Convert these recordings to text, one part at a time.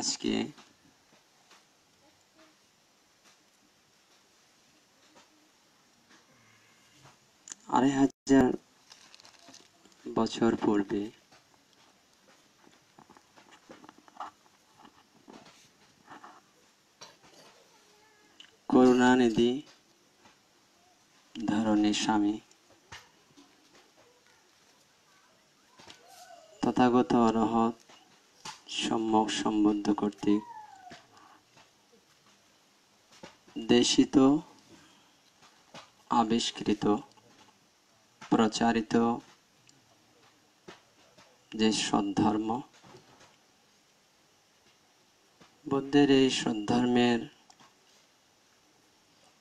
আজকে আড়াই হাজার বছর পূর্বে করুণানিধি ধরনের স্বামী তথাগত অরহত সম্যক সম্বন্ধ কর্তৃক দেশিত আবিষ্কৃত প্রচারিত যে সদ্ধর্ম বুদ্ধের এই সদ্ধর্মের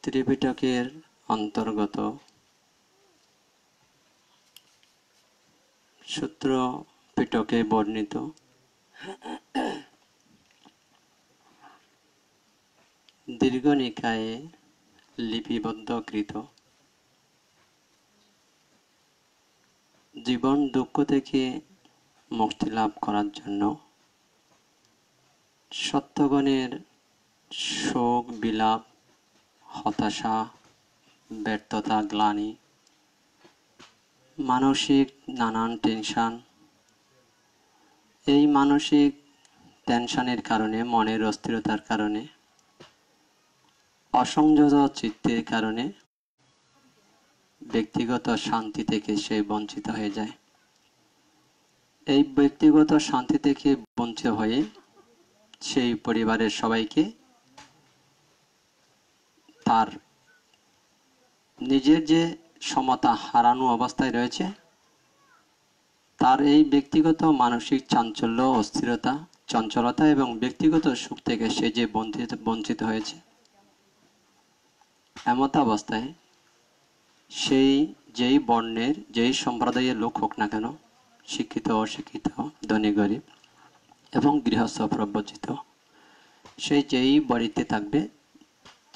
ত্রিপিটকের অন্তর্গত সূত্র পিটকে বর্ণিত দীর্ঘ নিকায়ে লিপিবদ্ধকৃত জীবন দুঃখ থেকে মুক্তি লাভ করার জন্য সত্যগণের শোক বিলাপ হতাশা ব্যর্থতা গ্লানি মানসিক নানান টেনশন এই মানসিক টেনশনের কারণে মনের অস্থিরতার কারণে অসংযত চিত্তের কারণে ব্যক্তিগত শান্তি থেকে সে বঞ্চিত হয়ে যায় এই ব্যক্তিগত শান্তি থেকে বঞ্চিত হয়ে সেই পরিবারের সবাইকে তার নিজের যে সমতা হারানো অবস্থায় রয়েছে তার এই ব্যক্তিগত মানসিক চাঞ্চল্য অস্থিরতা চঞ্চলতা এবং ব্যক্তিগত সুখ থেকে সে যে বঞ্চিত বঞ্চিত হয়েছে এমত অবস্থায় সেই যেই বর্ণের যেই সম্প্রদায়ের লোক হোক না কেন শিক্ষিত অশিক্ষিত ধনী গরিব এবং গৃহস্থ প্রবঞ্চিত সে যেই বাড়িতে থাকবে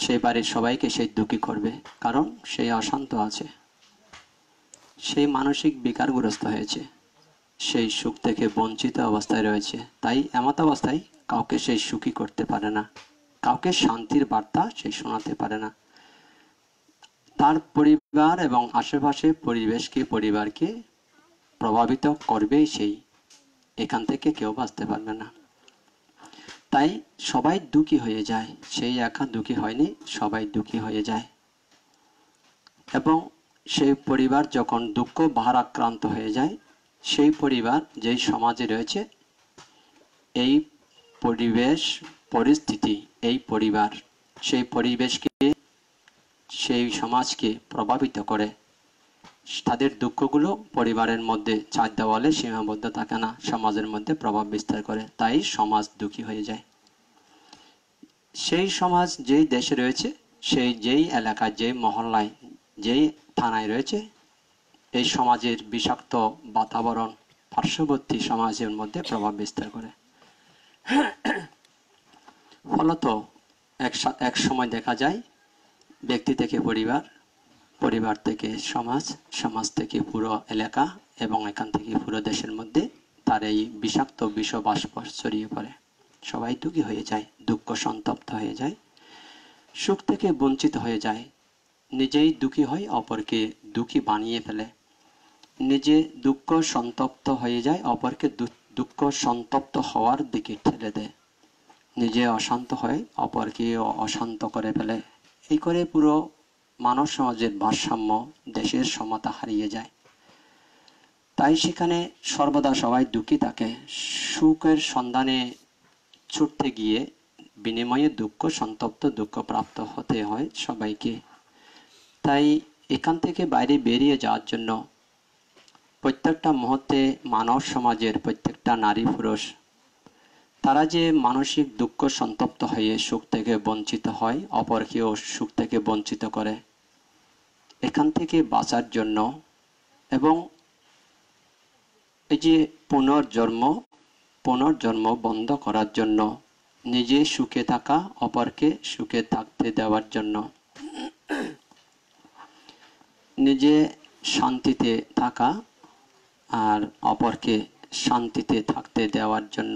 সেই বাড়ির সবাইকে সেই দুঃখী করবে কারণ সে অশান্ত আছে সেই মানসিক বিকারগ্রস্ত হয়েছে সেই সুখ থেকে বঞ্চিত অবস্থায় রয়েছে তাই এমত অবস্থায় কাউকে সেই সুখী করতে পারে না কাউকে শান্তির বার্তা সে শোনাতে পারে না তার পরিবার এবং আশেপাশে পরিবেশকে পরিবারকে প্রভাবিত করবেই সেই এখান থেকে কেউ বাঁচতে পারবে না তাই সবাই দুঃখী হয়ে যায় সেই একা দুঃখী হয়নি সবাই দুঃখী হয়ে যায় এবং সেই পরিবার যখন দুঃখ ভারাক্রান্ত হয়ে যায় সেই পরিবার যেই সমাজে রয়েছে এই পরিবেশ পরিস্থিতি এই পরিবার সেই পরিবেশকে সেই সমাজকে প্রভাবিত করে তাদের দুঃখগুলো পরিবারের মধ্যে চার দেওয়ালে সীমাবদ্ধ থাকে না সমাজের মধ্যে প্রভাব বিস্তার করে তাই সমাজ দুঃখী হয়ে যায় সেই সমাজ যেই দেশে রয়েছে সেই যেই এলাকা যেই মহল্লায় যেই থানায় রয়েছে এই সমাজের বিষাক্ত বাতাবরণ পার্শ্ববর্তী সমাজের মধ্যে প্রভাব বিস্তার করে ফলত এক সময় দেখা যায় ব্যক্তি থেকে পরিবার পরিবার থেকে সমাজ সমাজ থেকে পুরো এলাকা এবং এখান থেকে পুরো দেশের মধ্যে তার এই বিষাক্ত বিষ বাষ্প ছড়িয়ে পড়ে সবাই দুঃখী হয়ে যায় দুঃখ সন্তপ্ত হয়ে যায় সুখ থেকে বঞ্চিত হয়ে যায় নিজেই দুঃখী হয় অপরকে দুঃখী বানিয়ে ফেলে নিজে দুঃখ সন্তপ্ত হয়ে যায় অপরকে দুঃখ সন্তপ্ত হওয়ার দিকে ঠেলে দেয় নিজে অশান্ত হয়ে অপরকে অশান্ত করে ফেলে এই করে পুরো মানব সমাজের ভারসাম্য দেশের সমতা হারিয়ে যায় তাই সেখানে সর্বদা সবাই দুঃখী থাকে সুখের সন্ধানে ছুটতে গিয়ে বিনিময়ে দুঃখ সন্তপ্ত দুঃখ প্রাপ্ত হতে হয় সবাইকে তাই এখান থেকে বাইরে বেরিয়ে যাওয়ার জন্য প্রত্যেকটা মুহূর্তে মানব সমাজের প্রত্যেকটা নারী পুরুষ তারা যে মানসিক দুঃখ সন্তপ্ত হয়ে সুখ থেকে বঞ্চিত হয় অপরকেও সুখ থেকে বঞ্চিত করে এখান থেকে বাঁচার জন্য এবং এই যে পুনর্জন্ম পুনর্জন্ম বন্ধ করার জন্য নিজে সুখে থাকা অপরকে সুখে থাকতে দেওয়ার জন্য নিজে শান্তিতে থাকা আর অপরকে শান্তিতে থাকতে দেওয়ার জন্য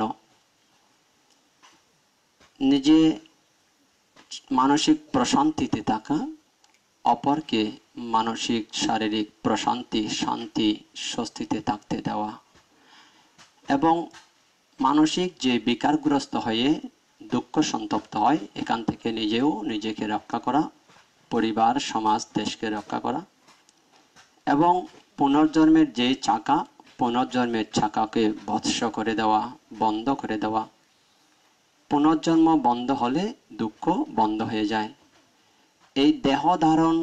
নিজে মানসিক প্রশান্তিতে থাকা অপরকে মানসিক শারীরিক প্রশান্তি শান্তি স্বস্তিতে থাকতে দেওয়া এবং মানসিক যে বিকারগ্রস্ত হয়ে দুঃখ সন্তপ্ত হয় এখান থেকে নিজেও নিজেকে রক্ষা করা পরিবার সমাজ দেশকে রক্ষা করা এবং পুনর্জন্মের যে চাকা পুনর্জন্মের চাকাকে ভৎস করে দেওয়া বন্ধ করে দেওয়া পুনর্জন্ম বন্ধ হলে দুঃখ বন্ধ হয়ে যায় এই দেহ ধারণ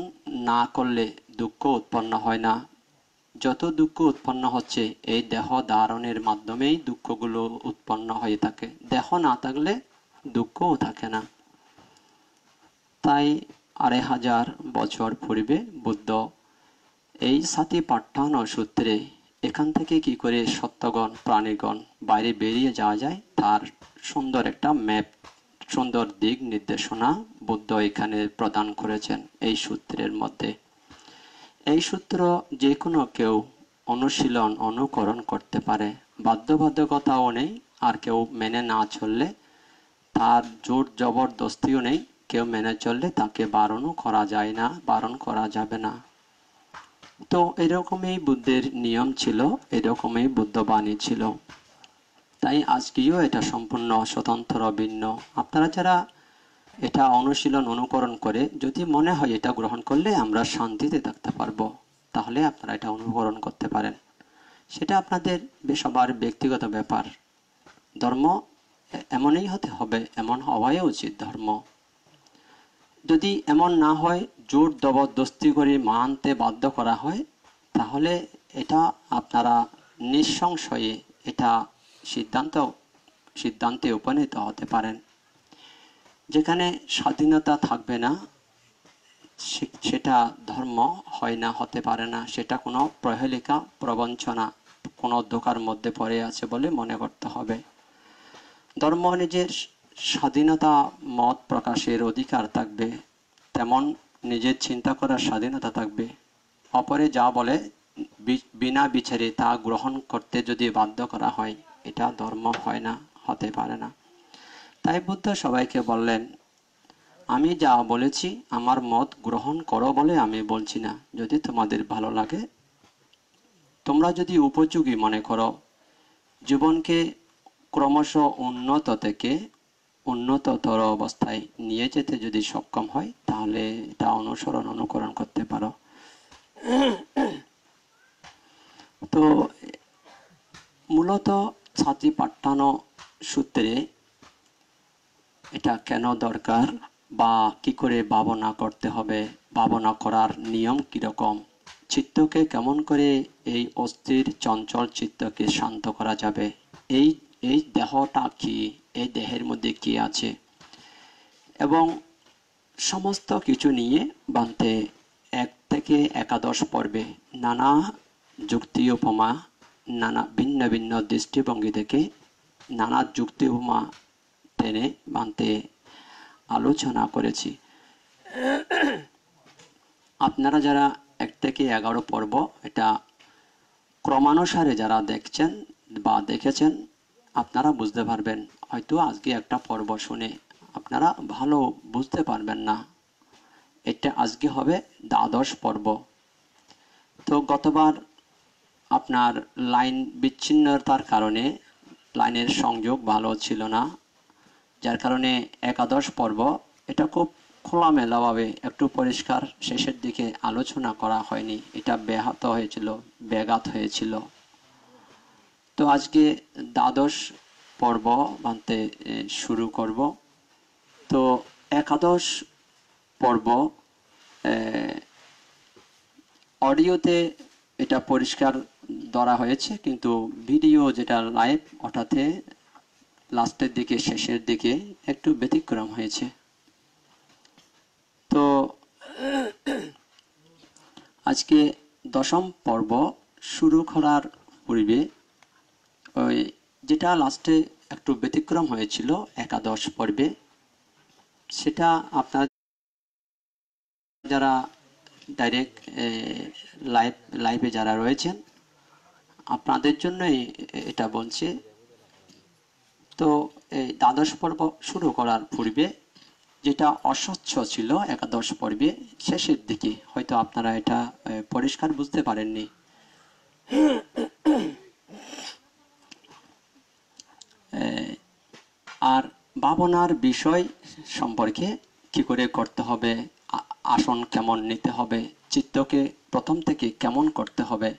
না করলে দুঃখ উৎপন্ন হয় না যত দুঃখ উৎপন্ন হচ্ছে এই দেহ ধারণের মাধ্যমেই দুঃখগুলো উৎপন্ন হয়ে থাকে দেহ না থাকলে দুঃখও থাকে না তাই আড়াই হাজার বছর পূর্বে বুদ্ধ এই সাথী পাঠ্যান সূত্রে এখান থেকে কি করে সত্যগণ প্রাণীগণ বাইরে বেরিয়ে যাওয়া যায় তার সুন্দর একটা ম্যাপ সুন্দর দিক নির্দেশনা বুদ্ধ এখানে প্রদান করেছেন এই সূত্রের মধ্যে এই সূত্র যে কোনো কেউ অনুশীলন অনুকরণ করতে পারে বাধ্যবাধকতাও নেই আর কেউ মেনে না চললে তার জোর জবরদস্তিও নেই কেউ মেনে চললে তাকে বারণও করা যায় না বারণ করা যাবে না তো এরকমই বুদ্ধের নিয়ম ছিল এরকমই বুদ্ধ বাণী ছিল তাই আজকেও এটা সম্পূর্ণ স্বতন্ত্র ভিন্ন আপনারা যারা এটা অনুশীলন অনুকরণ করে যদি মনে হয় এটা গ্রহণ করলে আমরা শান্তিতে থাকতে পারবো তাহলে আপনারা এটা অনুকরণ করতে পারেন সেটা আপনাদের সবার ব্যক্তিগত ব্যাপার ধর্ম এমনই হতে হবে এমন হওয়াই উচিত ধর্ম যদি এমন না হয় জোর জবরদস্তি করে মানতে বাধ্য করা হয় তাহলে এটা আপনারা নিঃসংশয়ে এটা সিদ্ধান্ত সিদ্ধান্তে উপনীত হতে পারেন যেখানে স্বাধীনতা থাকবে না সেটা ধর্ম হয় না হতে পারে না সেটা কোনো প্রহেলিকা প্রবঞ্চনা কোনো দোকার মধ্যে পড়ে আছে বলে মনে করতে হবে ধর্ম নিজের স্বাধীনতা মত প্রকাশের অধিকার থাকবে তেমন নিজের চিন্তা করার স্বাধীনতা থাকবে অপরে যা বলে বিনা বিচারে তা গ্রহণ করতে যদি বাধ্য করা হয় এটা ধর্ম হয় না হতে পারে না তাই বুদ্ধ সবাইকে বললেন আমি যা বলেছি আমার মত গ্রহণ করো বলে আমি বলছি না যদি তোমাদের ভালো লাগে তোমরা যদি উপযোগী মনে করো জীবনকে ক্রমশ উন্নত থেকে উন্নততর অবস্থায় নিয়ে যেতে যদি সক্ষম হয় তাহলে এটা অনুসরণ অনুকরণ করতে পারো তো মূলত ছাতি পাঠানো সূত্রে এটা কেন দরকার বা কি করে ভাবনা করতে হবে ভাবনা করার নিয়ম কীরকম চিত্তকে কেমন করে এই অস্থির চঞ্চল চিত্তকে শান্ত করা যাবে এই এই দেহটা কি এই দেহের মধ্যে কি আছে এবং সমস্ত কিছু নিয়ে বানতে এক থেকে একাদশ পর্বে নানা যুক্তি উপমা নানা ভিন্ন ভিন্ন দৃষ্টিভঙ্গি থেকে নানা যুক্তি উপমা টেনে বানতে আলোচনা করেছি আপনারা যারা এক থেকে এগারো পর্ব এটা ক্রমানুসারে যারা দেখছেন বা দেখেছেন আপনারা বুঝতে পারবেন হয়তো আজকে একটা পর্ব শুনে আপনারা ভালো বুঝতে পারবেন না এটা আজকে হবে দ্বাদশ পর্ব তো গতবার আপনার লাইন বিচ্ছিন্নতার কারণে লাইনের সংযোগ ভালো ছিল না যার কারণে একাদশ পর্ব এটা খুব খোলামেলাভাবে একটু পরিষ্কার শেষের দিকে আলোচনা করা হয়নি এটা ব্যাহত হয়েছিল ব্যাঘাত হয়েছিল তো আজকে দ্বাদশ পর্ব বানতে শুরু করব তো একাদশ পর্ব অডিওতে এটা পরিষ্কার ধরা হয়েছে কিন্তু ভিডিও যেটা লাইভ অর্থাৎ লাস্টের দিকে শেষের দিকে একটু ব্যতিক্রম হয়েছে তো আজকে দশম পর্ব শুরু করার পূর্বে ওই যেটা লাস্টে একটু ব্যতিক্রম হয়েছিল একাদশ পর্বে সেটা আপনার যারা ডাইরেক্ট লাইভ লাইভে যারা রয়েছেন আপনাদের জন্যই এটা বলছে তো এই দ্বাদশ পর্ব শুরু করার পূর্বে যেটা অস্বচ্ছ ছিল একাদশ পর্বে শেষের দিকে হয়তো আপনারা এটা পরিষ্কার বুঝতে পারেননি আর ভাবনার বিষয় সম্পর্কে কি করে করতে হবে আসন কেমন নিতে হবে চিত্তকে প্রথম থেকে কেমন করতে হবে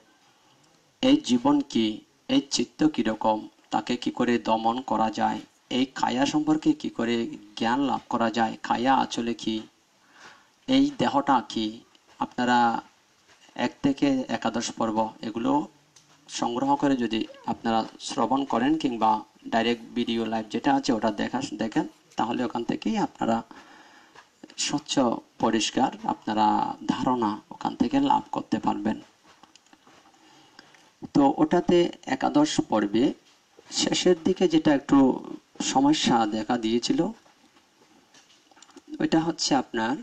এই জীবন কি এই চিত্ত কীরকম তাকে কি করে দমন করা যায় এই খায়া সম্পর্কে কি করে জ্ঞান লাভ করা যায় খায়া আসলে কি এই দেহটা কি আপনারা এক থেকে একাদশ পর্ব এগুলো সংগ্রহ করে যদি আপনারা শ্রবণ করেন কিংবা ডাইরেক্ট ভিডিও লাইভ যেটা আছে ওটা দেখা দেখেন তাহলে ওখান থেকেই আপনারা স্বচ্ছ পরিষ্কার আপনারা ধারণা ওখান থেকে লাভ করতে পারবেন তো ওটাতে একাদশ পর্বে শেষের দিকে যেটা একটু সমস্যা দেখা দিয়েছিল ওইটা হচ্ছে আপনার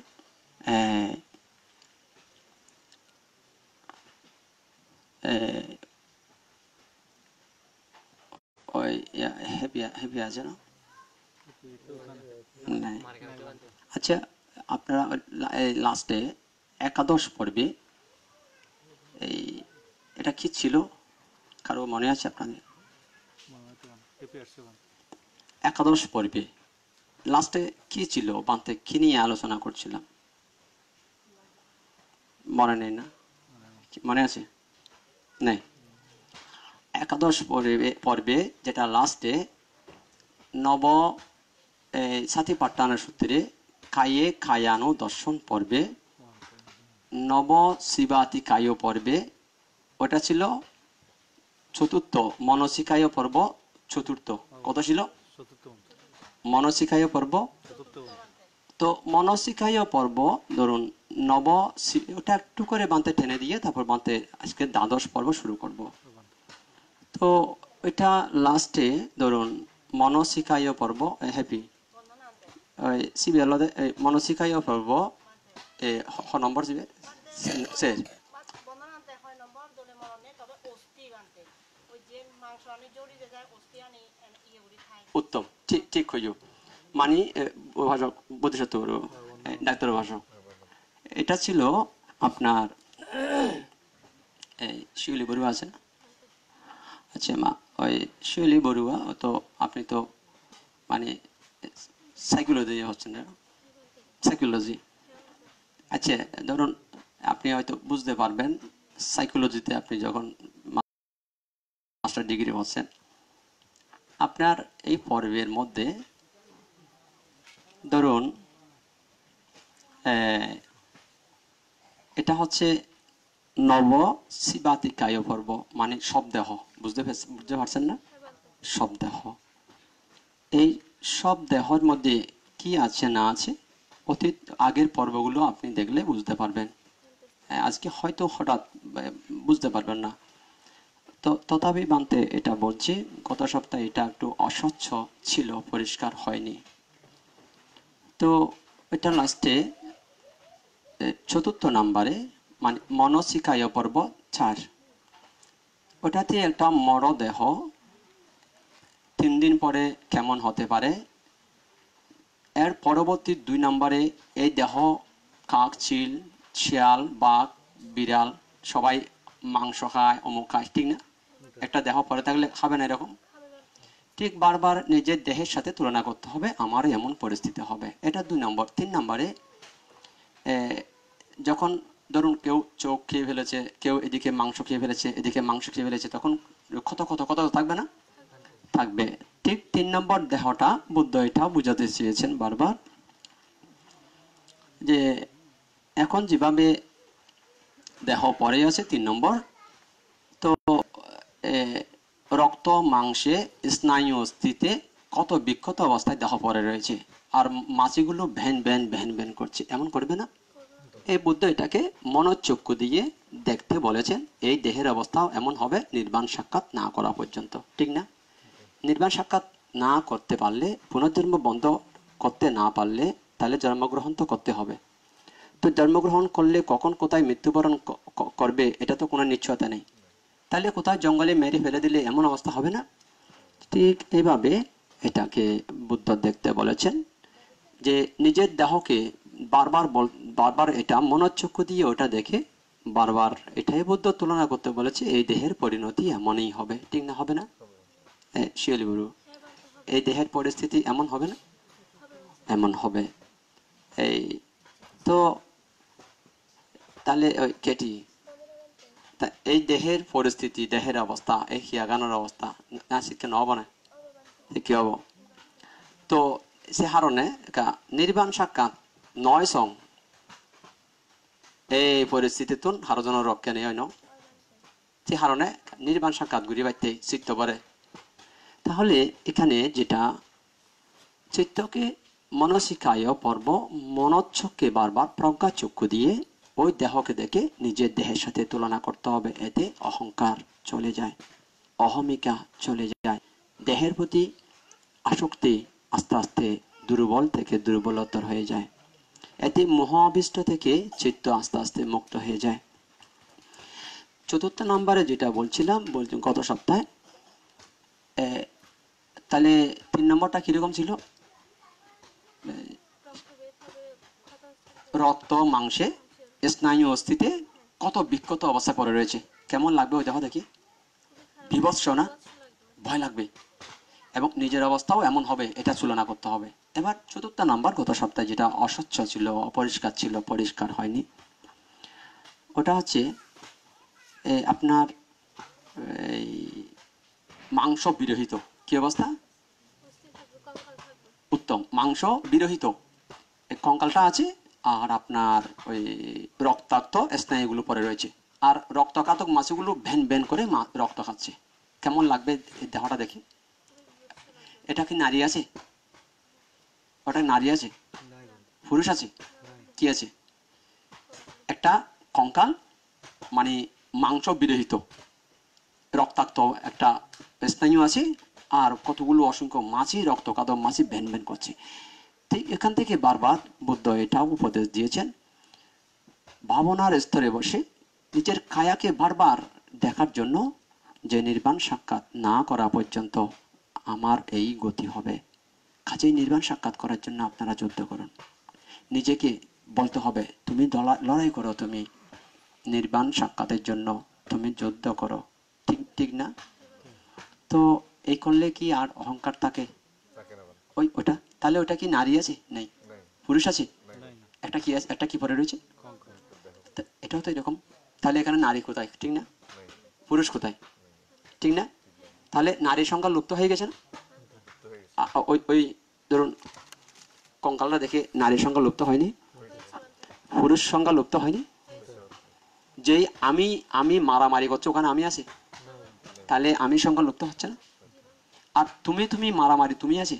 হেভি আছে না আচ্ছা আপনারা লাস্টে একাদশ পর্বে এই এটা কি ছিল কারো মনে আছে আপনাদের একাদশ পর্বে লাস্টে কি ছিল বাঁধতে কি নিয়ে আলোচনা করছিলাম মনে নেই না মনে আছে নেই একাদশ পর্বে পর্বে যেটা লাস্টে নব সাথী পাট্টানা সূত্রে খাইয়ে খায়ানো দর্শন পর্বে নব শিবাতি কায় পর্বে ওটা ছিল চতুর্থ মনসিকায় পর্ব চতুর্থ কত ছিল মনসিকায় পর্ব তো মনসিকায় পর্ব ধরুন নব ওটা একটু করে বাঁধতে টেনে দিয়ে তারপর বাঁধতে আজকে দ্বাদশ পর্ব শুরু করব তো ওইটা লাস্টে ধরুন মনসিকায় পর্ব হ্যাপি সিবিএল মনসিকায় পর্ব হ নম্বর সিবে শেষ উত্তম ঠিক ঠিক কইও মানি ভাষক বুদ্ধিসত্ব ডাক্তার ভাষক এটা ছিল আপনার এই শিউলি বড়ুয়া আছে না আচ্ছা মা ওই শৈলী বড়ুয়া তো আপনি তো মানে সাইকোলজি হচ্ছেন না সাইকোলজি আচ্ছা ধরুন আপনি হয়তো বুঝতে পারবেন সাইকোলজিতে আপনি যখন মাস্টার ডিগ্রি হচ্ছেন আপনার এই পর্বের মধ্যে ধরুন এটা হচ্ছে নব শিবাতিকায় পর্ব মানে শবদেহ বুঝতে বুঝতে পারছেন না সব দেহ এই সব দেহর মধ্যে কি আছে না আছে অতীত আগের পর্বগুলো আপনি দেখলে বুঝতে পারবেন হ্যাঁ, আজকে হয়তো হঠাৎ বুঝতে পারবেন না তো তথাপি বানতে এটা বলছি গত সপ্তাহে এটা একটু অস্বচ্ছ ছিল পরিষ্কার হয়নি তো এটা লাস্টে চতুর্থ নাম্বারে মানে মনসিকায় পর্ব চার ওটাতে একটা মরদেহ তিন দিন পরে কেমন হতে পারে এর পরবর্তী দুই নম্বরে এই দেহ কাক চিল শিয়াল বাঘ বিড়াল সবাই মাংস খায় অমুক খায় ঠিক না একটা দেহ পরে থাকলে খাবে না এরকম ঠিক বারবার নিজের দেহের সাথে তুলনা করতে হবে আমারও এমন পরিস্থিতি হবে এটা দুই নম্বর তিন নম্বরে যখন ধরুন কেউ চোখ খেয়ে ফেলেছে কেউ এদিকে মাংস খেয়ে ফেলেছে এদিকে মাংস খেয়ে ফেলেছে তখন ক্ষত ক্ষত ক্ষত থাকবে না থাকবে ঠিক তিন নম্বর দেহটা বুদ্ধ এটা বুঝাতে চেয়েছেন বারবার যে এখন যেভাবে দেহ পরে আছে তিন নম্বর তো রক্ত মাংসে স্নায়ু অস্থিতে কত বিক্ষত অবস্থায় দেহ পরে রয়েছে আর মাছিগুলো ভ্যান ভ্যান ভ্যান ভ্যান করছে এমন করবে না এই বুদ্ধ এটাকে মনোচক্ষু দিয়ে দেখতে বলেছেন এই দেহের অবস্থাও এমন হবে নির্বাণ সাক্ষাৎ না করা পর্যন্ত ঠিক না নির্বাণ সাক্ষাৎ না করতে পারলে পুনর্জন্ম বন্ধ করতে না পারলে তাহলে জন্মগ্রহণ তো করতে হবে তো জন্মগ্রহণ করলে কখন কোথায় মৃত্যুবরণ করবে এটা তো কোনো নিশ্চয়তা নেই তাহলে কোথায় জঙ্গলে মেরে ফেলে দিলে এমন অবস্থা হবে না ঠিক এইভাবে এটাকে বুদ্ধ দেখতে বলেছেন যে নিজের দেহকে বারবার বারবার এটা মনোচক্ষু দিয়ে ওটা দেখে বারবার এটাই বুদ্ধ তুলনা করতে বলেছে এই দেহের পরিণতি এমনই হবে ঠিক না হবে না শিয়ালি গুরু এই দেহের পরিস্থিতি এমন হবে না এমন হবে এই তো তাহলে ওই কেটি এই দেহের পরিস্থিতি দেহের অবস্থা এই হিয়াগানোর অবস্থা না শিক্ষা হব না কি হব তো সে হারণে নির্বাণ সাক্ষাৎ নয় সং এই পরিস্থিতি পরিস্থিতিতুন হারজন রক্ষে নেই হয় সে হারণে নির্বাণ সাক্ষাৎ গুড়ি বাইতে চিত্ত পারে তাহলে এখানে যেটা চিত্তকে মনসিকায় পর্ব মনোচ্ছকে বারবার প্রজ্ঞা চক্ষু দিয়ে ওই দেহকে দেখে নিজের দেহের সাথে তুলনা করতে হবে এতে অহংকার চলে যায় অহমিকা চলে যায় দেহের প্রতি আসক্তি আস্তে আস্তে দুর্বল থেকে দুর্বলতর হয়ে যায় এতে মহাবিষ্ট থেকে চিত্ত আস্তে আস্তে মুক্ত হয়ে যায় চতুর্থ নম্বরে যেটা বলছিলাম বলছেন গত সপ্তাহে তাহলে তিন নম্বরটা কিরকম ছিল রক্ত মাংসে স্নায়ু অস্থিতে কত বিক্ষত অবস্থা করে রয়েছে কেমন লাগবে ওই দেখো দেখি বিভৎস না ভয় লাগবে এবং নিজের অবস্থাও এমন হবে এটা তুলনা করতে হবে এবার চতুর্থ নাম্বার গত সপ্তাহে যেটা অস্বচ্ছ ছিল অপরিষ্কার ছিল পরিষ্কার হয়নি ওটা হচ্ছে আপনার এই মাংস বিরহিত কি অবস্থা উত্তম মাংস বিরহিত কঙ্কালটা আছে আর আপনার ওই রক্তাক্ত স্নায়ুগুলো পরে রয়েছে আর রক্তকাতক মাছগুলো ভ্যান ভ্যান করে রক্ত খাচ্ছে কেমন লাগবে দেহটা দেখে এটা কি নারী আছে কটা নারী আছে পুরুষ আছে কি আছে একটা কঙ্কাল মানে মাংস বিরহিত রক্তাক্ত একটা স্থানীয় আছে আর কতগুলো অসংখ্য মাছি রক্ত কাদম মাছি ভ্যান ভ্যান করছে ঠিক এখান থেকে বারবার বুদ্ধ এটাও উপদেশ দিয়েছেন ভাবনার স্তরে বসে নিজের কায়াকে বারবার দেখার জন্য যে নির্বাণ সাক্ষাৎ না করা পর্যন্ত আমার এই গতি হবে কাজেই নির্বাণ সাক্ষাৎ করার জন্য আপনারা যুদ্ধ করুন নিজেকে বলতে হবে তুমি লড়াই করো তুমি নির্বাণ সাক্ষাতের জন্য তুমি যুদ্ধ করো ঠিক ঠিক না তো এই করলে কি আর অহংকার থাকে ওই ওটা তাহলে ওটা কি নারী আছে নেই পুরুষ আছে একটা কি আছে একটা কি পরে রয়েছে এটাও তো এরকম তাহলে এখানে নারী কোথায় ঠিক না পুরুষ কোথায় ঠিক না তাহলে নারীর সংখ্যা লুপ্ত হয়ে গেছে না ওই ওই ধরুন কঙ্কালরা দেখে নারীর সংখ্যা লুপ্ত হয়নি পুরুষ সংখ্যা লুপ্ত হয়নি যেই আমি আমি মারামারি করছি ওখানে আমি আছি তাহলে আমি সংখ্যা লুপ্ত হচ্ছে না আর তুমি তুমি মারামারি তুমি আছে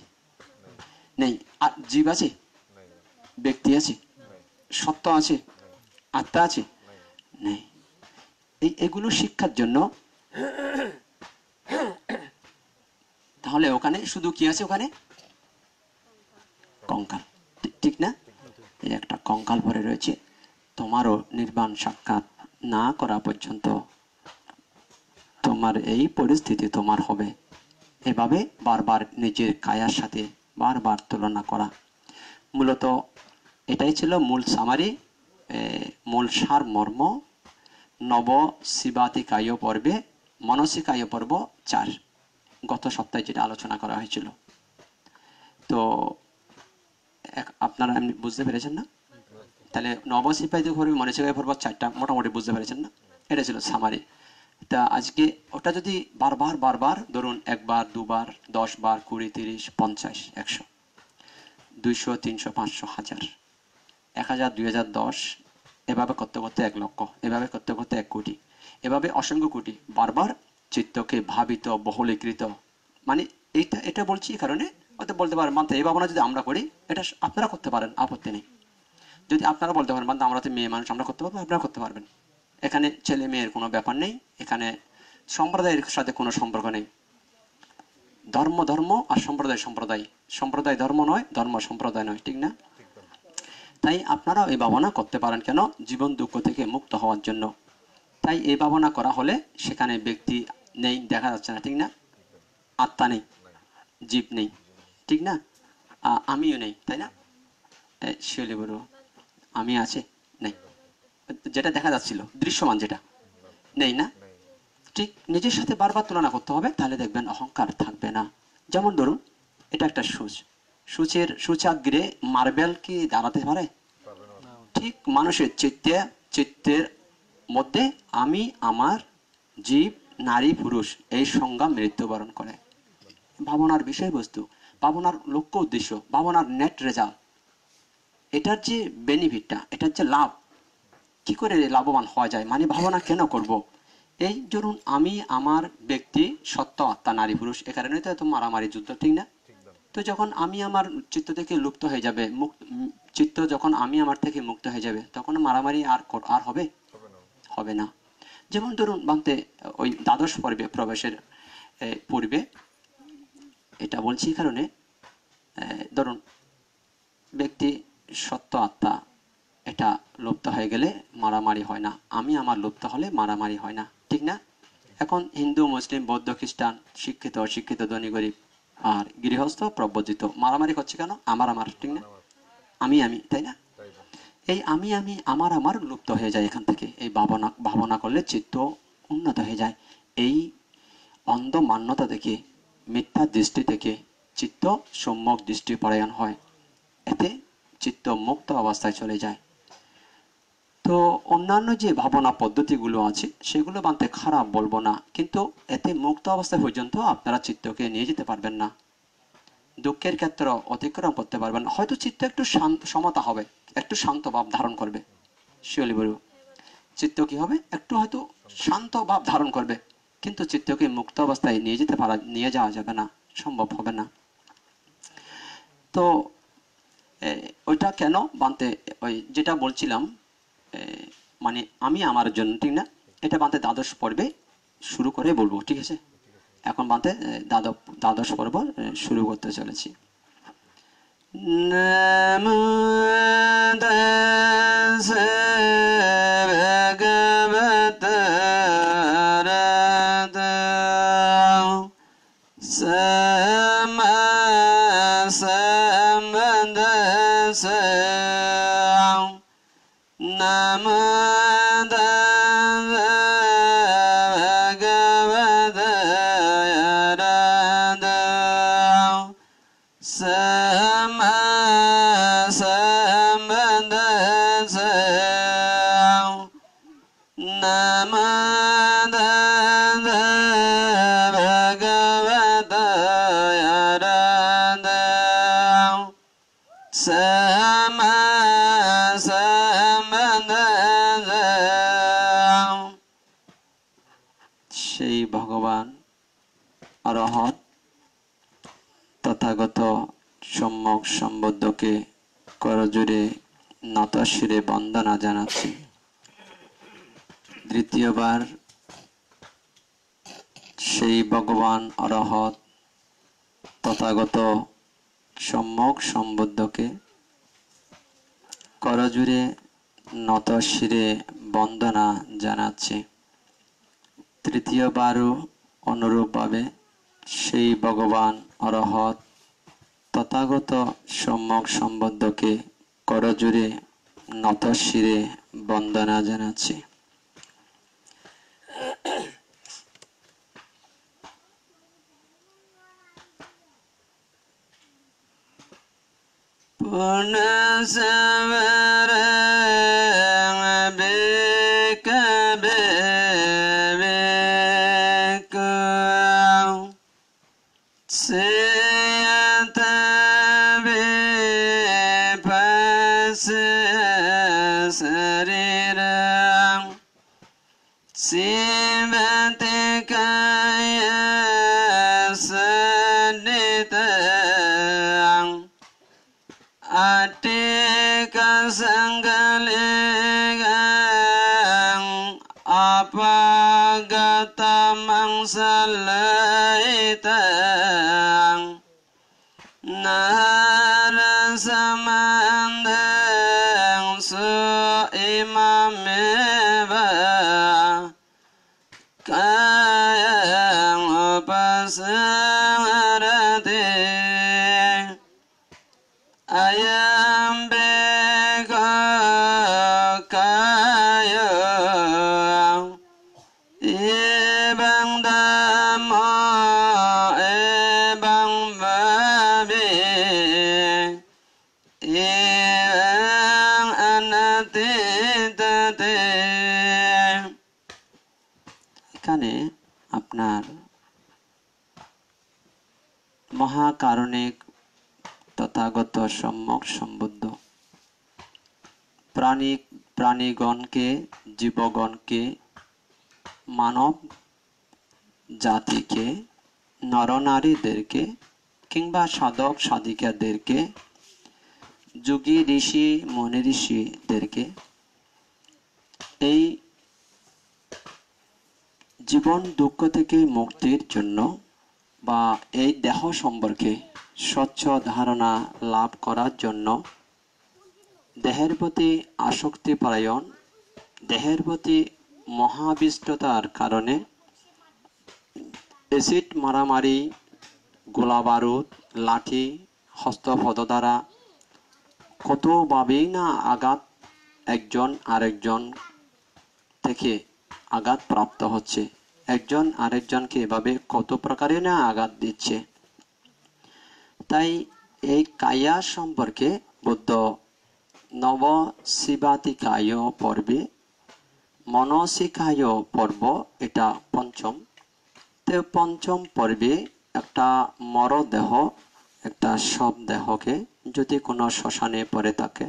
নেই আর জীব আছে ব্যক্তি আছে সত্য আছে আত্মা আছে নেই এই এগুলো শিক্ষার জন্য তাহলে ওখানে শুধু কি আছে ওখানে কঙ্কাল ঠিক না এই একটা কঙ্কাল পরে রয়েছে তোমারও নির্বাণ সাক্ষাৎ না করা পর্যন্ত তোমার এই পরিস্থিতি তোমার হবে এভাবে বারবার নিজের কায়ার সাথে বারবার তুলনা করা মূলত এটাই ছিল মূল সামারি মূল সার মর্ম নব শিবাতিকায় পর্বে মানসিকায় পর্ব চার গত সপ্তাহে যেটা আলোচনা করা হয়েছিল তো আপনারা এমনি বুঝতে পেরেছেন না তাহলে নবসিপাহীতে ঘুরবে মনে জায়গায় পর্বত চারটা মোটামুটি বুঝতে পেরেছেন না এটা ছিল সামারি তা আজকে ওটা যদি বারবার বারবার ধরুন একবার দুবার দশ বার কুড়ি তিরিশ পঞ্চাশ একশো দুইশো তিনশো পাঁচশো হাজার এক হাজার দুই হাজার দশ এভাবে করতে করতে এক লক্ষ এভাবে করতে করতে এক কোটি এভাবে অসংখ্য কোটি বারবার চিত্তকে ভাবিত বহুলীকৃত মানে এটা এটা বলছি এই কারণে হয়তো বলতে পারেন মানতে এই ভাবনা যদি আমরা করি এটা আপনারা করতে পারেন আপত্তি নেই যদি আপনারা বলতে পারেন মানতে আমরা তো মেয়ে মানুষ আমরা করতে পারবো আপনারা করতে পারবেন এখানে ছেলে মেয়ের কোনো ব্যাপার নেই এখানে সম্প্রদায়ের সাথে কোনো সম্পর্ক নেই ধর্ম ধর্ম আর সম্প্রদায় সম্প্রদায় সম্প্রদায় ধর্ম নয় ধর্ম সম্প্রদায় নয় ঠিক না তাই আপনারা এই ভাবনা করতে পারেন কেন জীবন দুঃখ থেকে মুক্ত হওয়ার জন্য তাই এই ভাবনা করা হলে সেখানে ব্যক্তি নেই দেখা যাচ্ছে না ঠিক না আত্মা নেই জীব নেই ঠিক না আমিও নেই তাই না শিওলি বড় আমি আছে নেই যেটা দেখা যাচ্ছিল দৃশ্যমান যেটা নেই না ঠিক নিজের সাথে বারবার তুলনা করতে হবে তাহলে দেখবেন অহংকার থাকবে না যেমন ধরুন এটা একটা সূচ সূচের সূচাগ্রে মার্বেল কি দাঁড়াতে পারে ঠিক মানুষের চিত্তে চিত্তের মধ্যে আমি আমার জীব নারী পুরুষ এই সংজ্ঞা মৃত্যুবরণ করে ভাবনার বিষয়বস্তু ভাবনার লক্ষ্য উদ্দেশ্য ভাবনার নেট রেজাল্ট এটার যে বেনিফিটটা এটার যে লাভ কি করে লাভবান হওয়া যায় মানে ভাবনা কেন করব। এই ধরুন আমি আমার ব্যক্তি সত্য আত্মা নারী পুরুষ এ কারণে তো এত মারামারি যুদ্ধ ঠিক না তো যখন আমি আমার চিত্ত থেকে লুপ্ত হয়ে যাবে মুক্ত চিত্ত যখন আমি আমার থেকে মুক্ত হয়ে যাবে তখন মারামারি আর আর হবে হবে না যেমন ধরুন বাংতে ওই দ্বাদশ পর্বে প্রবেশের পূর্বে এটা বলছি কারণে ধরুন ব্যক্তি সত্য আত্মা এটা লুপ্ত হয়ে গেলে মারামারি হয় না আমি আমার লুপ্ত হলে মারামারি হয় না ঠিক না এখন হিন্দু মুসলিম বৌদ্ধ খ্রিস্টান শিক্ষিত অশিক্ষিত ধনী গরিব আর গৃহস্থ প্রবর্জিত মারামারি করছে কেন আমার আমার ঠিক না আমি আমি তাই না এই আমি আমি আমার আমার লুপ্ত হয়ে যায় এখান থেকে এই ভাবনা ভাবনা করলে চিত্ত উন্নত হয়ে যায় এই অন্ধ মান্যতা থেকে মিথ্যা দৃষ্টি থেকে চিত্ত সম্যক দৃষ্টি পরায়ণ হয় এতে চিত্ত মুক্ত অবস্থায় চলে যায় তো অন্যান্য যে ভাবনা পদ্ধতিগুলো আছে সেগুলো বানতে খারাপ বলবো না কিন্তু এতে মুক্ত অবস্থা পর্যন্ত আপনারা চিত্তকে নিয়ে যেতে পারবেন না দুঃখের ক্ষেত্র অতিক্রম করতে পারবেন হয়তো চিত্ত একটু শান্ত সমতা হবে একটু শান্ত ভাব ধারণ করবে শিওলি বলব চিত্ত কি হবে একটু হয়তো শান্ত ভাব ধারণ করবে কিন্তু চিত্তকে মুক্ত অবস্থায় নিয়ে যেতে পারা নিয়ে যাওয়া যাবে না সম্ভব হবে না তো ওইটা কেন বানতে ওই যেটা বলছিলাম মানে আমি আমার জন্য ঠিক না এটা বানতে দ্বাদশ পর্বে শুরু করে বলবো ঠিক আছে এখন বাঁধে দ্বাদশ দ্বাদশ পর্ব শুরু করতে চলেছি সেই ভগবান আরহত তথাগত সম্যক সম্বদ্ধকে করজুড়ে নতশিরে বন্দনা জানাচ্ছি দ্বিতীয়বার সেই ভগবান অরহত তথাগত সম্যক সম্বুদ্ধকে করজুড়ে নত শিরে বন্দনা জানাচ্ছি তৃতীয়বারও অনুরূপভাবে সেই ভগবান অরহত তথাগত সম্যক সম্বদ্ধকে করজুড়ে নত শিরে বন্দনা জানাচ্ছে Una sabara অনেক তথাগত সম্যক সম্বুদ্ধ প্রাণী প্রাণীগণকে জীবগণকে মানব জাতিকে নরনারীদেরকে কিংবা সাধক সাধিকাদেরকে যোগী ঋষি মনি ঋষিদেরকে এই জীবন দুঃখ থেকে মুক্তির জন্য বা এই দেহ সম্পর্কে স্বচ্ছ ধারণা লাভ করার জন্য দেহের প্রতি আসক্তিপরায়ণ দেহের প্রতি মহাবিষ্টতার কারণে এসিড মারামারি গোলাবারুদ লাঠি হস্তপদ দ্বারা কতভাবেই না আঘাত একজন আরেকজন থেকে আঘাত প্রাপ্ত হচ্ছে একজন আরেকজনকে এভাবে কত প্রকারে না আঘাত দিচ্ছে তাই এই কায়া সম্পর্কে বুদ্ধ নব কায় পর্বে মনসিকায় পর্ব এটা পঞ্চম তো পঞ্চম পর্বে একটা মরদেহ একটা সব দেহকে যদি কোনো শ্মশানে পড়ে থাকে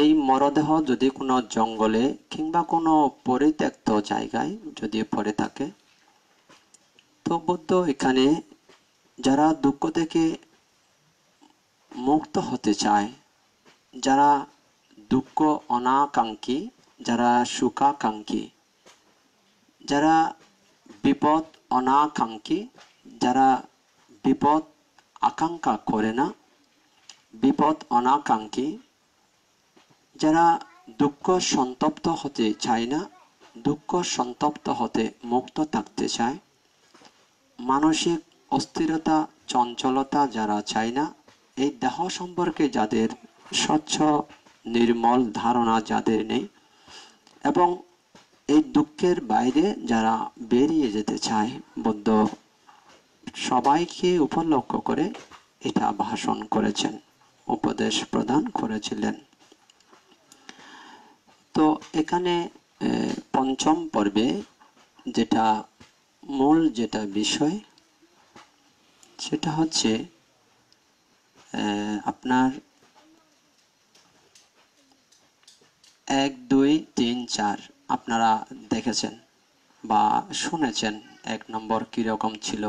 এই মরদেহ যদি কোনো জঙ্গলে কিংবা কোনো পরিত্যক্ত জায়গায় যদি পড়ে থাকে তো বুদ্ধ এখানে যারা দুঃখ থেকে মুক্ত হতে চায় যারা দুঃখ অনাকাঙ্ক্ষী যারা সুখাকাঙ্ক্ষী যারা বিপদ অনাকাঙ্ক্ষী যারা বিপদ আকাঙ্ক্ষা করে না বিপদ অনাকাঙ্ক্ষী যারা দুঃখ সন্তপ্ত হতে চায় না দুঃখ সন্তপ্ত হতে মুক্ত থাকতে চায় মানসিক অস্থিরতা চঞ্চলতা যারা চায় না এই দেহ সম্পর্কে যাদের স্বচ্ছ নির্মল ধারণা যাদের নেই এবং এই দুঃখের বাইরে যারা বেরিয়ে যেতে চায় বৌদ্ধ সবাইকে উপলক্ষ করে এটা ভাষণ করেছেন উপদেশ প্রদান করেছিলেন তো এখানে পঞ্চম পর্বে যেটা মূল যেটা বিষয় সেটা হচ্ছে আপনার এক দুই তিন চার আপনারা দেখেছেন বা শুনেছেন এক নম্বর কীরকম ছিল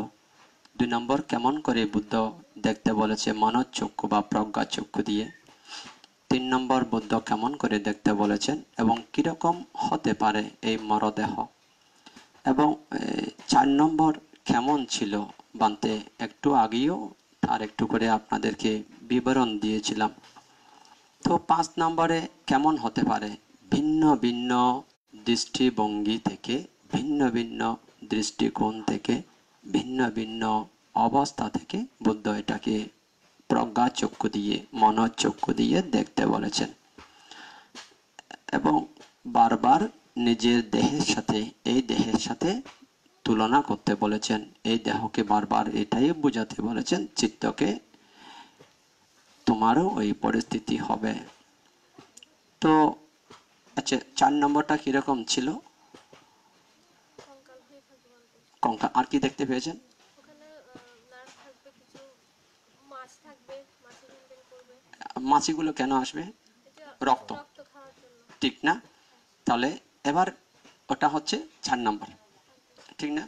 দুই নম্বর কেমন করে বুদ্ধ দেখতে বলেছে চক্ষু বা প্রজ্ঞা চক্ষু দিয়ে তিন নম্বর বুদ্ধ কেমন করে দেখতে বলেছেন এবং কীরকম হতে পারে এই মরদেহ এবং চার নম্বর কেমন ছিল বানতে একটু আগেও আর একটু করে আপনাদেরকে বিবরণ দিয়েছিলাম তো পাঁচ নম্বরে কেমন হতে পারে ভিন্ন ভিন্ন দৃষ্টিভঙ্গি থেকে ভিন্ন ভিন্ন দৃষ্টিকোণ থেকে ভিন্ন ভিন্ন অবস্থা থেকে বুদ্ধ এটাকে প্রজ্ঞা চক্ষু দিয়ে চক্ষু দিয়ে দেখতে বলেছেন এবং বারবার নিজের দেহের সাথে এই দেহের সাথে তুলনা করতে বলেছেন এই দেহকে বারবার এটাই বোঝাতে বলেছেন চিত্তকে তোমারও ওই পরিস্থিতি হবে তো আচ্ছা চার নম্বরটা কিরকম ছিল কঙ্কাল আর কি দেখতে পেয়েছেন মাছিগুলো কেন আসবে রক্ত ঠিক না তাহলে এবার ওটা হচ্ছে চার নম্বর ঠিক না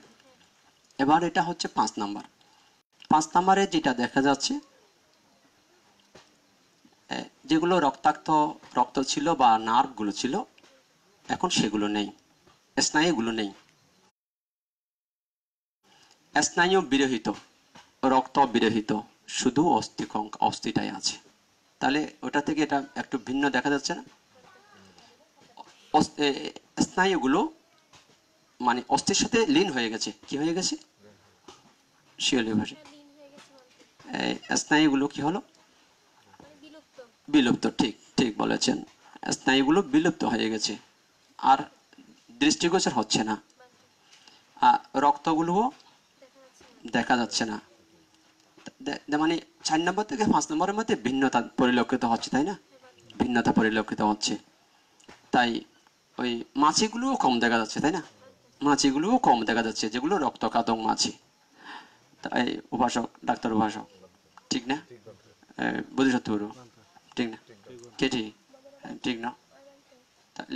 এবার এটা হচ্ছে পাঁচ নাম্বার পাঁচ নাম্বারে যেটা দেখা যাচ্ছে যেগুলো রক্তাক্ত রক্ত ছিল বা নার্ভগুলো ছিল এখন সেগুলো নেই স্নায়ুগুলো নেই স্নায়ু বিরহিত রক্ত বিরহিত শুধু অস্থি অস্থিটাই আছে তাহলে ওটা থেকে এটা একটু ভিন্ন দেখা যাচ্ছে না স্নায়ুগুলো মানে অস্থির সাথে লিন হয়ে গেছে কি হয়ে গেছে স্নায়ুগুলো কি হলো বিলুপ্ত ঠিক ঠিক বলেছেন স্নায়ুগুলো বিলুপ্ত হয়ে গেছে আর দৃষ্টিগোচর হচ্ছে না রক্তগুলোও দেখা যাচ্ছে না মানে চার নম্বর থেকে পাঁচ নম্বরের মধ্যে ভিন্নতা পরিলক্ষিত হচ্ছে তাই না ভিন্নতা পরিলক্ষিত হচ্ছে তাই ওই মাছিগুলোও কম দেখা যাচ্ছে তাই না মাছিগুলোও কম দেখা যাচ্ছে যেগুলো রক্তকাতক মাছি তাই উপাসক ডাক্তার উপাসক ঠিক না গুরু ঠিক না কেটি ঠিক না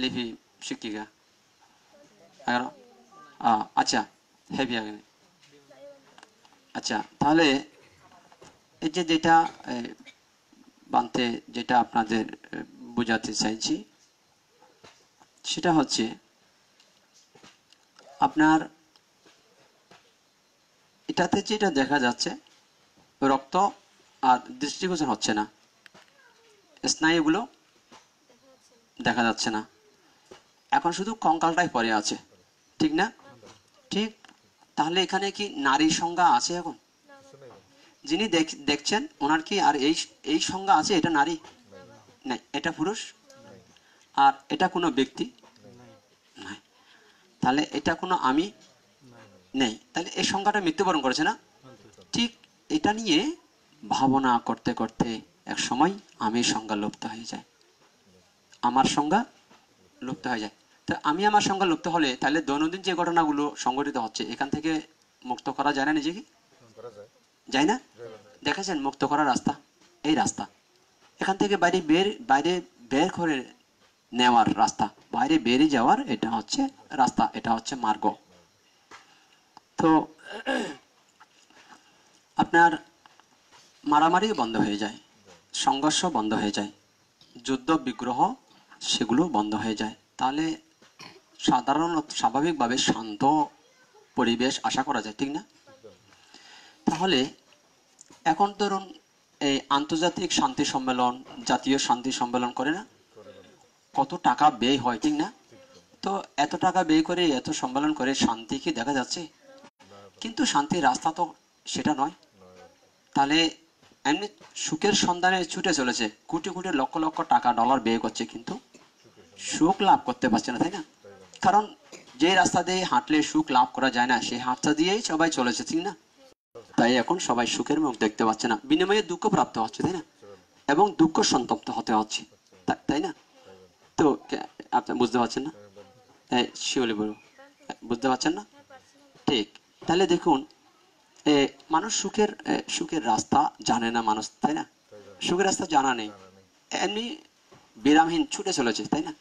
লিপি শিক্ষিকা এগারো আচ্ছা হেভি আগে আচ্ছা তাহলে এই যে যেটা বানতে যেটা আপনাদের বোঝাতে চাইছি সেটা হচ্ছে আপনার এটাতে যেটা দেখা যাচ্ছে রক্ত আর দৃষ্টিগোচর হচ্ছে না স্নায়ুগুলো দেখা যাচ্ছে না এখন শুধু কঙ্কালটাই পরে আছে ঠিক না ঠিক তাহলে এখানে কি নারী সংজ্ঞা আছে এখন যিনি দেখছেন ওনার কি আর এই এই সংজ্ঞা আছে এটা নারী না এটা পুরুষ আর এটা কোনো ব্যক্তি তাহলে এটা কোনো আমি নেই তাহলে এই সংখ্যাটা মৃত্যুবরণ করেছে না ঠিক এটা নিয়ে ভাবনা করতে করতে এক সময় আমি সংজ্ঞা লুপ্ত হয়ে যায় আমার সংজ্ঞা লুপ্ত হয়ে যায় তো আমি আমার সংজ্ঞা লুপ্ত হলে তাহলে দৈনন্দিন যে ঘটনাগুলো সংঘটিত হচ্ছে এখান থেকে মুক্ত করা যায় না নিজেকে যাই না দেখেছেন মুক্ত করার রাস্তা এই রাস্তা এখান থেকে বাইরে বের বাইরে বের করে নেওয়ার রাস্তা বাইরে বেরিয়ে যাওয়ার এটা হচ্ছে রাস্তা এটা হচ্ছে মার্গ তো আপনার মারামারি বন্ধ হয়ে যায় সংঘর্ষ বন্ধ হয়ে যায় যুদ্ধ বিগ্রহ সেগুলো বন্ধ হয়ে যায় তাহলে সাধারণত স্বাভাবিকভাবে শান্ত পরিবেশ আশা করা যায় ঠিক না তাহলে এখন ধরুন এই আন্তর্জাতিক শান্তি সম্মেলন জাতীয় শান্তি সম্মেলন করে না কত টাকা ব্যয় হয় ঠিক না তো এত টাকা ব্যয় করে এত সম্মেলন করে শান্তি কি দেখা যাচ্ছে কিন্তু শান্তির রাস্তা তো সেটা নয় তাহলে এমনি সুখের সন্ধানে ছুটে চলেছে কোটি কোটি লক্ষ লক্ষ টাকা ডলার ব্যয় করছে কিন্তু সুখ লাভ করতে পারছে না তাই না কারণ যে রাস্তা দিয়ে হাঁটলে সুখ লাভ করা যায় না সেই হাঁটটা দিয়েই সবাই চলেছে ঠিক না তাই এখন সবাই সুখের মুখ দেখতে পাচ্ছে না বিনিময়ে দুঃখ প্রাপ্ত হচ্ছে তাই না এবং দুঃখ সন্তপ্ত হতে হচ্ছে তাই না তো আপনি বুঝতে পারছেন না শিওলি বড় বুঝতে পারছেন না ঠিক তাহলে দেখুন মানুষ সুখের সুখের রাস্তা জানে না মানুষ তাই না সুখের রাস্তা জানা নেই এমনি বিরামহীন ছুটে চলেছে তাই না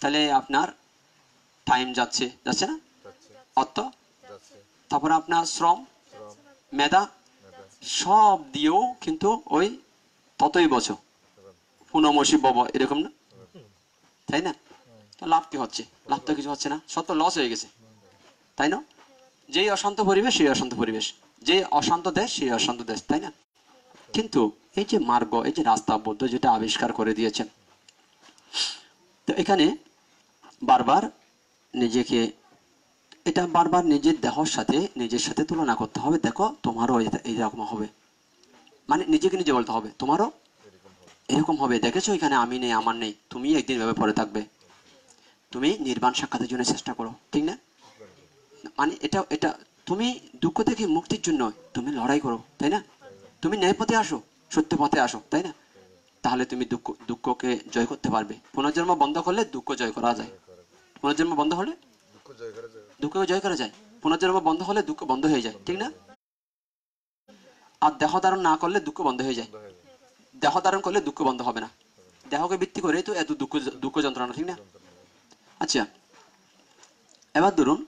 তাহলে আপনার টাইম যাচ্ছে যাচ্ছে না অর্থ তারপরে আপনার শ্রম মেধা সব দিয়েও কিন্তু ওই ততই বছর পুনমসি বাবা এরকম না তাই না লাভ কি হচ্ছে লাভ তো কিছু হচ্ছে না সত্য লস হয়ে গেছে তাই না যেই অশান্ত পরিবেশ সেই অশান্ত পরিবেশ যে অশান্ত দেশ সেই অশান্ত দেশ তাই না কিন্তু এই যে মার্গ এই যে রাস্তা বুদ্ধ যেটা আবিষ্কার করে দিয়েছেন তো এখানে বারবার নিজেকে এটা বারবার নিজের দেহর সাথে নিজের সাথে তুলনা করতে হবে দেখো তোমারও এইরকম হবে মানে নিজেকে নিজে বলতে হবে তোমারও এরকম হবে দেখেছো এখানে আমি নেই আমার নেই তুমি একদিন ভেবে পরে থাকবে তুমি নির্বাণ সাক্ষাতের জন্য চেষ্টা করো ঠিক না মানে এটা এটা তুমি দুঃখ থেকে মুক্তির জন্য তুমি লড়াই করো তাই না তুমি ন্যায় পথে আসো সত্য পথে আসো তাই না তাহলে তুমি দুঃখ দুঃখকে জয় করতে পারবে পুনর্জন্ম বন্ধ করলে দুঃখ জয় করা যায় পুনর্জন্ম বন্ধ হলে দুঃখকে জয় করা যায় পুনর্জন্ম বন্ধ হলে দুঃখ বন্ধ হয়ে যায় ঠিক না আর দেহ ধারণ না করলে দুঃখ বন্ধ হয়ে যায় দেহ ধারণ করলে দুঃখ বন্ধ হবে না দেহকে ভিত্তি করে তো এত দুঃখ দুঃখ যন্ত্রণা ঠিক না আচ্ছা এবার ধরুন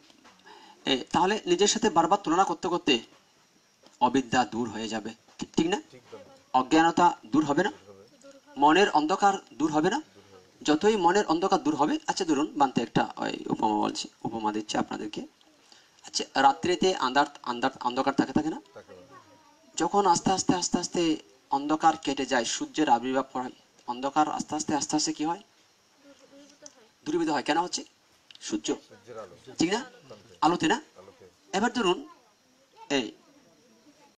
তাহলে নিজের সাথে বারবার তুলনা করতে করতে অবিদ্যা দূর হয়ে যাবে ঠিক না অজ্ঞানতা দূর হবে না মনের অন্ধকার দূর হবে না যতই মনের অন্ধকার দূর হবে আচ্ছা ধরুন বানতে একটা উপমা বলছে উপমা দিচ্ছে আপনাদেরকে আচ্ছা রাত্রিতে আন্ধার আন্ধার অন্ধকার থাকে থাকে না যখন আস্তে আস্তে আস্তে আস্তে অন্ধকার কেটে যায় সূর্যের আবির্ভাব পড়ায় অন্ধকার আস্তে আস্তে আস্তে আস্তে কি হয় দূরীভূত হয় কেন হচ্ছে সূর্য ঠিক না আলোতে না এবার ধরুন এই